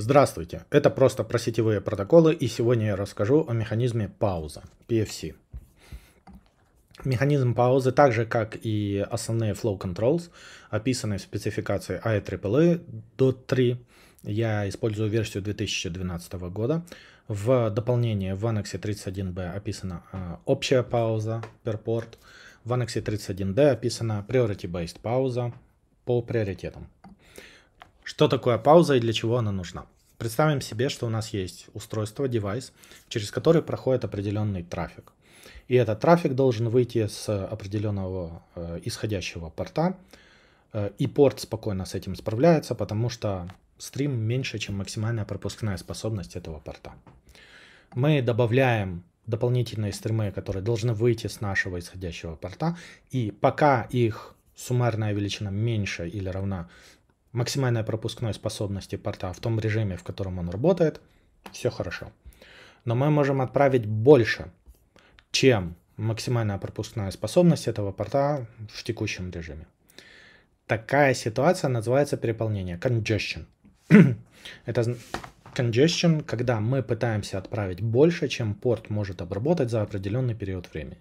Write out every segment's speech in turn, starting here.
Здравствуйте, это просто про сетевые протоколы и сегодня я расскажу о механизме пауза, PFC. Механизм паузы, так же как и основные flow controls, описаны в спецификации IEEE DOT3, я использую версию 2012 года. В дополнение в Annex 31b описана а, общая пауза, per port, В Annex 31d описана priority-based пауза по приоритетам. Что такое пауза и для чего она нужна? Представим себе, что у нас есть устройство, девайс, через который проходит определенный трафик. И этот трафик должен выйти с определенного э, исходящего порта. Э, и порт спокойно с этим справляется, потому что стрим меньше, чем максимальная пропускная способность этого порта. Мы добавляем дополнительные стримы, которые должны выйти с нашего исходящего порта. И пока их суммарная величина меньше или равна максимальной пропускной способности порта в том режиме, в котором он работает, все хорошо. Но мы можем отправить больше, чем максимальная пропускная способность этого порта в текущем режиме. Такая ситуация называется переполнение, congestion. Это congestion, когда мы пытаемся отправить больше, чем порт может обработать за определенный период времени.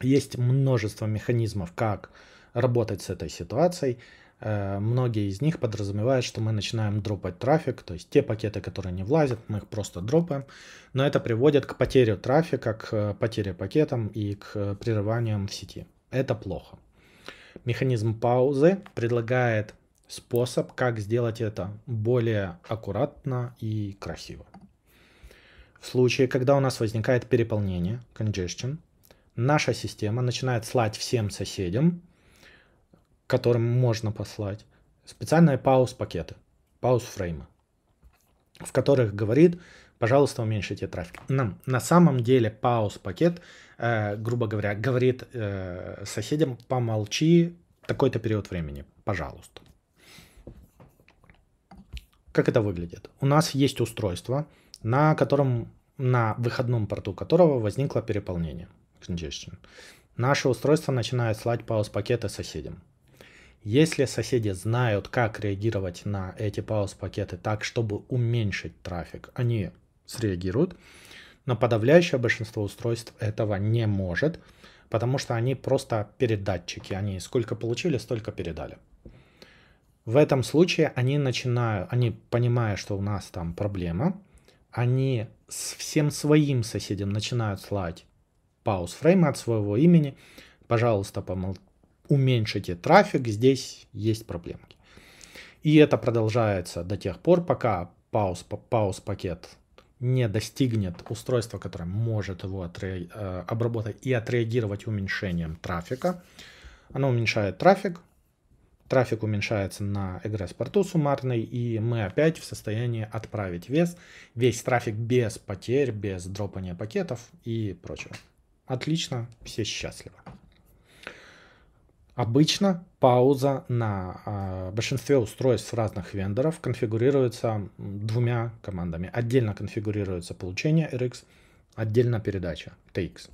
Есть множество механизмов, как работать с этой ситуацией. Э, многие из них подразумевают, что мы начинаем дропать трафик, то есть те пакеты, которые не влазят, мы их просто дропаем, но это приводит к потере трафика, к э, потере пакетам и к э, прерываниям в сети. Это плохо. Механизм паузы предлагает способ, как сделать это более аккуратно и красиво. В случае, когда у нас возникает переполнение, congestion, наша система начинает слать всем соседям – которым можно послать, специальные пауз-пакеты, пауз-фреймы, в которых говорит, пожалуйста, уменьшите трафик. Нам на самом деле пауз-пакет, э, грубо говоря, говорит э, соседям, помолчи такой-то период времени, пожалуйста. Как это выглядит? У нас есть устройство, на котором, на выходном порту которого возникло переполнение, congestion. Наше устройство начинает слать пауз-пакеты соседям. Если соседи знают, как реагировать на эти пауз-пакеты так, чтобы уменьшить трафик, они среагируют. Но подавляющее большинство устройств этого не может, потому что они просто передатчики. Они сколько получили, столько передали. В этом случае они начинают, они понимая, что у нас там проблема, они с всем своим соседям начинают слать пауз фреймы от своего имени. Пожалуйста, помол уменьшите трафик, здесь есть проблемки. И это продолжается до тех пор, пока пауз, пакет не достигнет устройства, которое может его отре... Э, обработать и отреагировать уменьшением трафика. Оно уменьшает трафик, трафик уменьшается на эгресс-порту суммарный, и мы опять в состоянии отправить вес, весь трафик без потерь, без дропания пакетов и прочего. Отлично, все счастливы. Обычно пауза на а, большинстве устройств разных вендоров конфигурируется двумя командами. Отдельно конфигурируется получение RX, отдельно передача TX.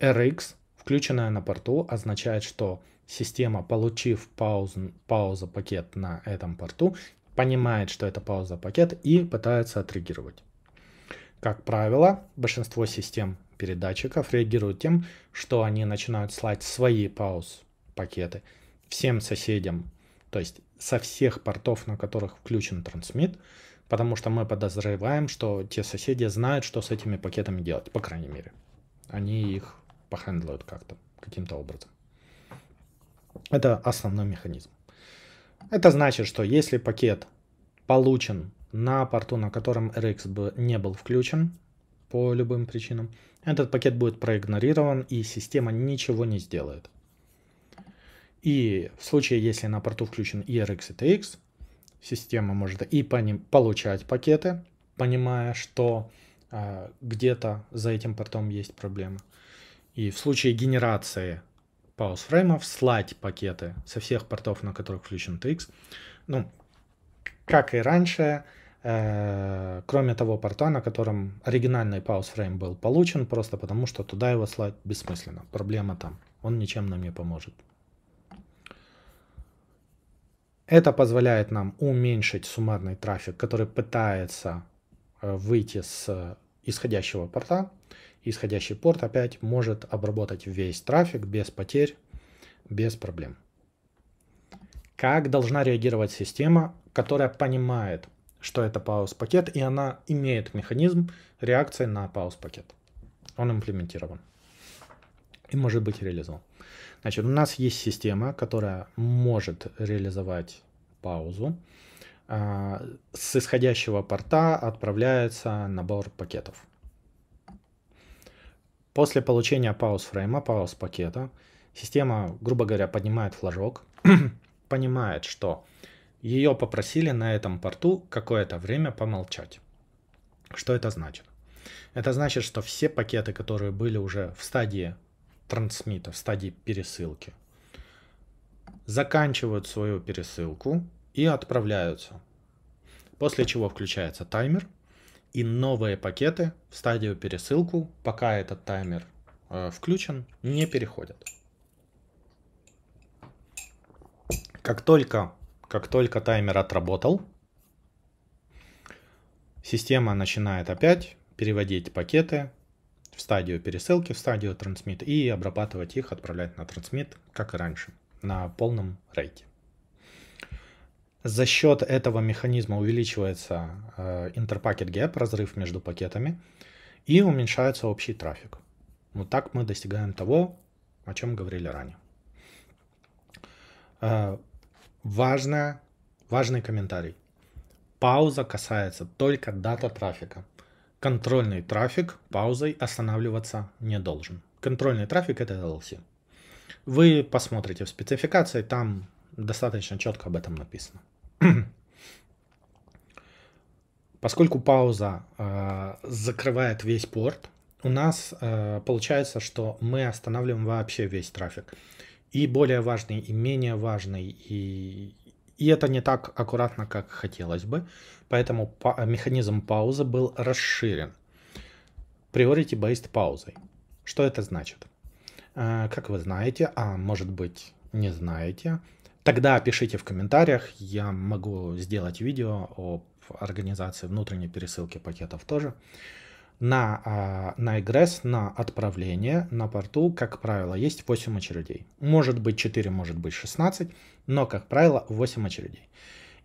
RX, включенная на порту, означает, что система, получив пауз, пауза пакет на этом порту, понимает, что это пауза пакет и пытается отреагировать. Как правило, большинство систем передатчиков реагируют тем, что они начинают слать свои паузы пакеты всем соседям, то есть со всех портов, на которых включен трансмит, потому что мы подозреваем, что те соседи знают, что с этими пакетами делать, по крайней мере. Они их похендлают как-то, каким-то образом. Это основной механизм. Это значит, что если пакет получен на порту, на котором RX не был включен по любым причинам, этот пакет будет проигнорирован и система ничего не сделает. И в случае, если на порту включен ERX и TX, система может и по ним получать пакеты, понимая, что э, где-то за этим портом есть проблемы. И в случае генерации пауз-фреймов слать пакеты со всех портов, на которых включен TX. Ну, как и раньше, э, кроме того порта, на котором оригинальный пауз-фрейм был получен, просто потому что туда его слать бессмысленно. Проблема там. Он ничем нам не поможет. Это позволяет нам уменьшить суммарный трафик, который пытается э, выйти с исходящего порта. Исходящий порт опять может обработать весь трафик без потерь, без проблем. Как должна реагировать система, которая понимает, что это пауз-пакет, и она имеет механизм реакции на пауз-пакет. Он имплементирован и может быть реализован. Значит, у нас есть система, которая может реализовать паузу. А, с исходящего порта отправляется набор пакетов. После получения пауз фрейма, пауз пакета, система, грубо говоря, поднимает флажок, понимает, что ее попросили на этом порту какое-то время помолчать. Что это значит? Это значит, что все пакеты, которые были уже в стадии трансмита, в стадии пересылки, заканчивают свою пересылку и отправляются. После чего включается таймер и новые пакеты в стадию пересылку, пока этот таймер э, включен, не переходят. Как только, как только таймер отработал, система начинает опять переводить пакеты стадию пересылки, в стадию трансмит и обрабатывать их, отправлять на трансмит, как и раньше, на полном рейте. За счет этого механизма увеличивается интерпакет э, гэп, разрыв между пакетами, и уменьшается общий трафик. Вот так мы достигаем того, о чем говорили ранее. Э, Важная, важный комментарий. Пауза касается только дата трафика контрольный трафик паузой останавливаться не должен. Контрольный трафик это LLC. Вы посмотрите в спецификации, там достаточно четко об этом написано. Поскольку пауза э, закрывает весь порт, у нас э, получается, что мы останавливаем вообще весь трафик. И более важный, и менее важный, и и это не так аккуратно, как хотелось бы, поэтому па- э, механизм паузы был расширен. Priority-based паузой. Что это значит? Э, как вы знаете, а может быть не знаете, тогда пишите в комментариях, я могу сделать видео об организации внутренней пересылки пакетов тоже. На, а, на egress, на отправление на порту, как правило, есть 8 очередей. Может быть 4, может быть 16, но, как правило, 8 очередей.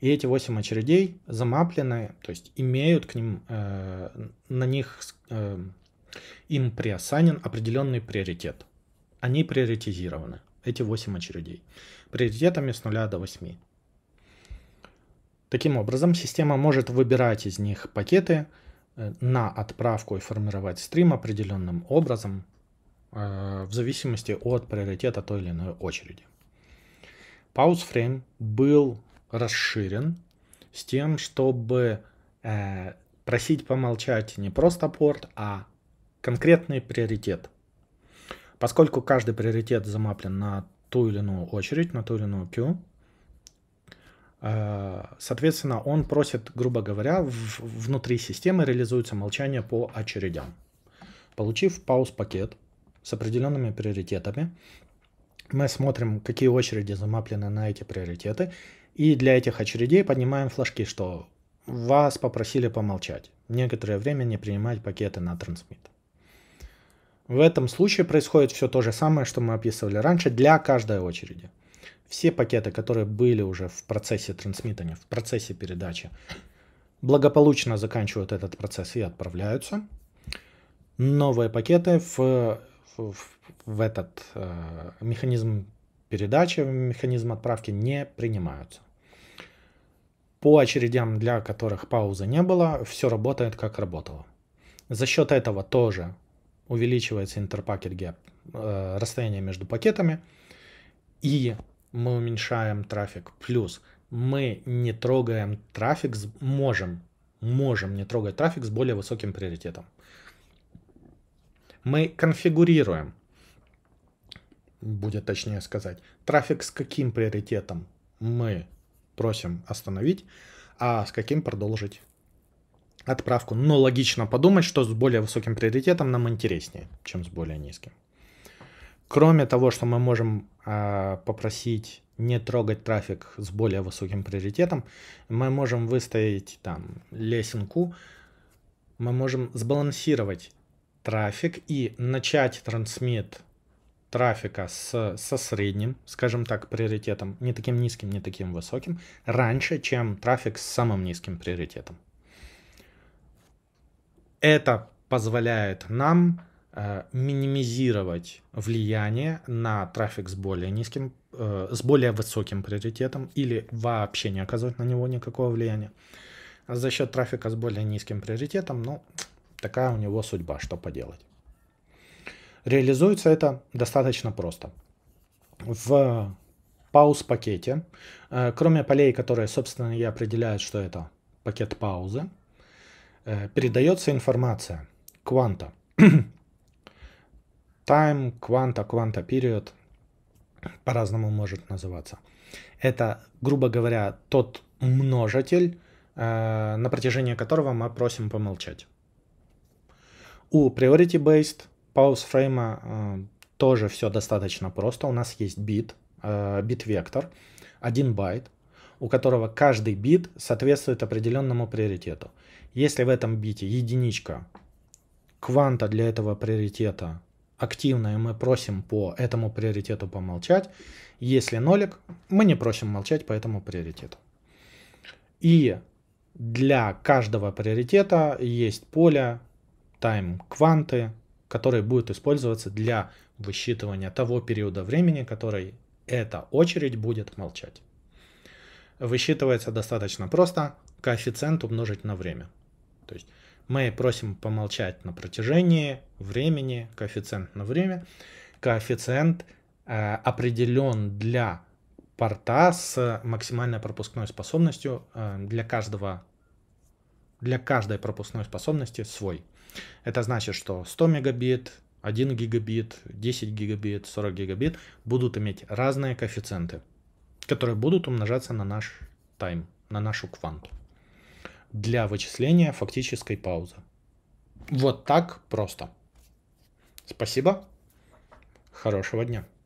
И эти 8 очередей замаплены, то есть имеют к ним, э, на них э, им приосанен определенный приоритет. Они приоритизированы, эти 8 очередей, приоритетами с 0 до 8. Таким образом, система может выбирать из них пакеты, Э, на отправку и формировать стрим определенным образом э, в зависимости от приоритета той или иной очереди. Pause frame был расширен с тем, чтобы э, просить помолчать не просто порт, а конкретный приоритет. Поскольку каждый приоритет замаплен на ту или иную очередь, на ту или иную queue, Э, соответственно, он просит, грубо говоря, в, внутри системы реализуется молчание по очередям. Получив пауз-пакет с определенными приоритетами, мы смотрим, какие очереди замаплены на эти приоритеты, и для этих очередей поднимаем флажки, что вас попросили помолчать, некоторое время не принимать пакеты на трансмит. В этом случае происходит все то же самое, что мы описывали раньше для каждой очереди все пакеты, которые были уже в процессе трансмитания, в процессе передачи, благополучно заканчивают этот процесс и отправляются. Новые пакеты в, в, в этот э, механизм передачи, в механизм отправки не принимаются. По очередям, для которых паузы не было, все работает как работало. За счет этого тоже увеличивается интерпакет гэп, э, расстояние между пакетами. И мы уменьшаем трафик. Плюс мы не трогаем трафик, можем, можем не трогать трафик с более высоким приоритетом. Мы конфигурируем, будет точнее сказать, трафик с каким приоритетом мы просим остановить, а с каким продолжить отправку. Но логично подумать, что с более высоким приоритетом нам интереснее, чем с более низким. Кроме того, что мы можем а, попросить не трогать трафик с более высоким приоритетом, мы можем выставить там лесенку, мы можем сбалансировать трафик и начать трансмит трафика с, со средним, скажем так, приоритетом, не таким низким, не таким высоким, раньше, чем трафик с самым низким приоритетом. Это позволяет нам Э, минимизировать влияние на трафик с более низким, э, с более высоким приоритетом или вообще не оказывать на него никакого влияния. За счет трафика с более низким приоритетом, ну, такая у него судьба, что поделать. Реализуется это достаточно просто. В пауз-пакете, э, кроме полей, которые, собственно, и определяют, что это пакет паузы, передается информация кванта Time, кванта, кванта период, по-разному может называться. Это, грубо говоря, тот множитель, э, на протяжении которого мы просим помолчать. У Priority Based Pause Frame э, тоже все достаточно просто. У нас есть бит, э, бит-вектор, один байт, у которого каждый бит соответствует определенному приоритету. Если в этом бите единичка, кванта для этого приоритета активно, и мы просим по этому приоритету помолчать. Если нолик, мы не просим молчать по этому приоритету. И для каждого приоритета есть поле тайм-кванты, который будет использоваться для высчитывания того периода времени, который эта очередь будет молчать. Высчитывается достаточно просто, коэффициент умножить на время. То есть мы просим помолчать на протяжении времени, коэффициент на время. Коэффициент э, определен для порта с максимальной пропускной способностью э, для каждого для каждой пропускной способности свой. Это значит, что 100 мегабит, 1 гигабит, 10 гигабит, 40 гигабит будут иметь разные коэффициенты, которые будут умножаться на наш тайм, на нашу кванту для вычисления фактической паузы. Вот так просто. Спасибо. Хорошего дня.